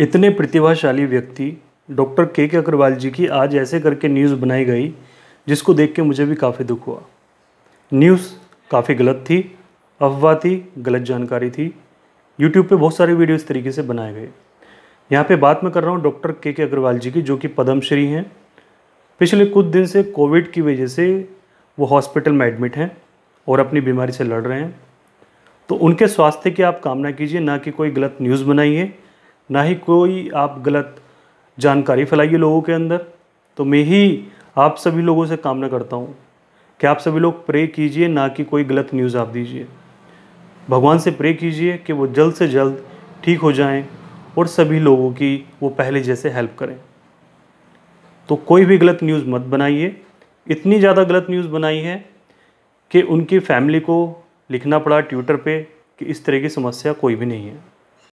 इतने प्रतिभाशाली व्यक्ति डॉक्टर के के अग्रवाल जी की आज ऐसे करके न्यूज़ बनाई गई जिसको देख के मुझे भी काफ़ी दुख हुआ न्यूज़ काफ़ी गलत थी अफवाह थी गलत जानकारी थी यूट्यूब पे बहुत सारे वीडियो इस तरीके से बनाए गए यहाँ पे बात मैं कर रहा हूँ डॉक्टर के के अग्रवाल जी की जो कि पद्मश्री हैं पिछले कुछ दिन से कोविड की वजह से वो हॉस्पिटल में एडमिट हैं और अपनी बीमारी से लड़ रहे हैं तो उनके स्वास्थ्य की आप कामना कीजिए ना कि कोई गलत न्यूज़ बनाइए ना ही कोई आप गलत जानकारी फैलाइए लोगों के अंदर तो मैं ही आप सभी लोगों से कामना करता हूँ कि आप सभी लोग प्रे कीजिए ना कि कोई गलत न्यूज़ आप दीजिए भगवान से प्रे कीजिए कि वो जल्द से जल्द ठीक हो जाएं और सभी लोगों की वो पहले जैसे हेल्प करें तो कोई भी गलत न्यूज़ मत बनाइए इतनी ज़्यादा गलत न्यूज़ बनाई है कि उनकी फैमिली को लिखना पड़ा ट्विटर पे कि इस तरह की समस्या कोई भी नहीं है